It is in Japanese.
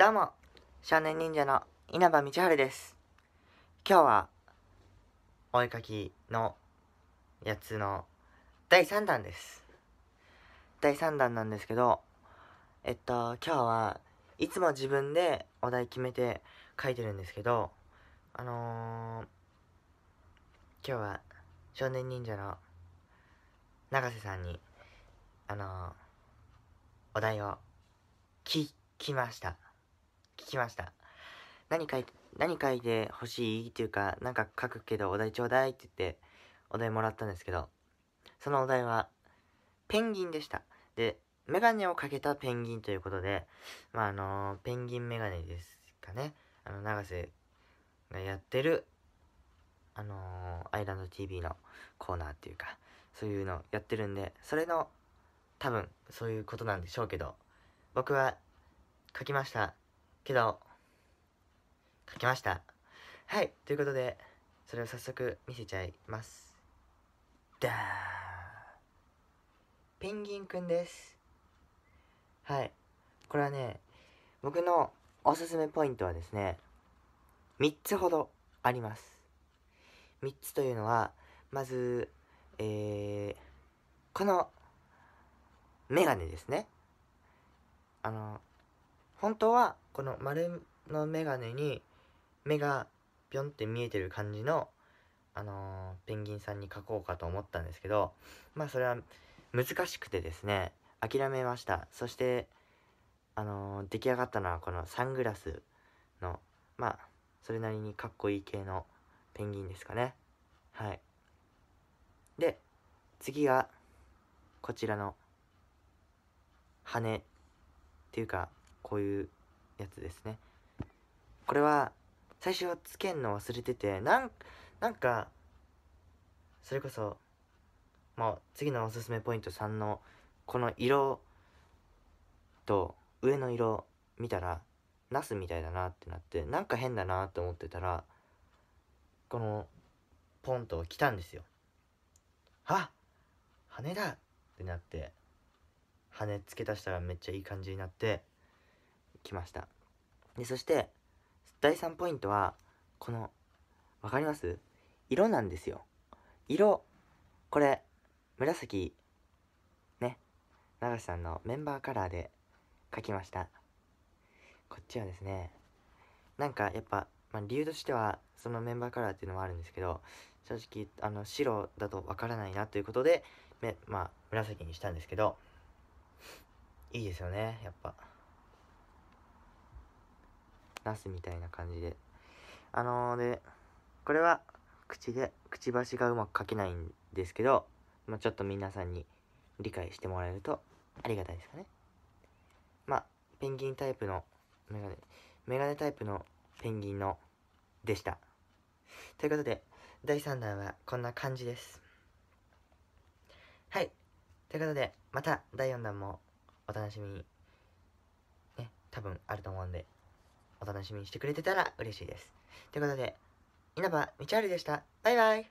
どうも、少年忍者の稲葉道春です。今日は、お絵かきのやつの第3弾です。第3弾なんですけど、えっと、今日はいつも自分でお題決めて書いてるんですけど、あのー、今日は少年忍者の永瀬さんに、あのー、お題を聞きました。聞きました。何書いて、何書いて欲しいっていうか、なんか書くけどお題ちょうだいって言って、お題もらったんですけど、そのお題は、ペンギンでした。で、メガネをかけたペンギンということで、まあ、あのペンギンメガネですかね。あの、永瀬がやってる、あのアイランド TV のコーナーっていうか、そういうのやってるんで、それの、多分、そういうことなんでしょうけど、僕は書きました。けど書きましたはいということでそれを早速見せちゃいますだーペンギンくんですはいこれはね僕のおすすめポイントはですね3つほどあります3つというのはまずえー、このメガネですねあの本当はこの丸のガネに目がぴょんって見えてる感じの、あのー、ペンギンさんに描こうかと思ったんですけど、まあそれは難しくてですね、諦めました。そして、あのー、出来上がったのはこのサングラスの、まあ、それなりにかっこいい系のペンギンですかね。はい。で、次が、こちらの、羽っていうか、こういうやつですねこれは最初はつけんの忘れててなんなんかそれこそま次のおすすめポイント3のこの色と上の色見たらナスみたいだなってなってなんか変だなって思ってたらこのポンと来たんですよあ羽だってなって羽付け足したらめっちゃいい感じになってきましたでそして第3ポイントはこの分かります色なんですよ色これ紫ね永瀬さんのメンバーカラーで描きましたこっちはですねなんかやっぱ、まあ、理由としてはそのメンバーカラーっていうのもあるんですけど正直あの白だとわからないなということでめまあ紫にしたんですけどいいですよねやっぱ。出すみたいな感じで。あのー、で、これは口で、くちばしがうまく書けないんですけど、まあ、ちょっと皆さんに理解してもらえるとありがたいですかね。まあ、ペンギンタイプのメガネ、メガネタイプのペンギンのでした。ということで、第3弾はこんな感じです。はい。ということで、また第4弾もお楽しみに、ね、多分あると思うんで、お楽しみにしてくれてたら嬉しいです。ということで、稲葉みち道るでした。バイバイ。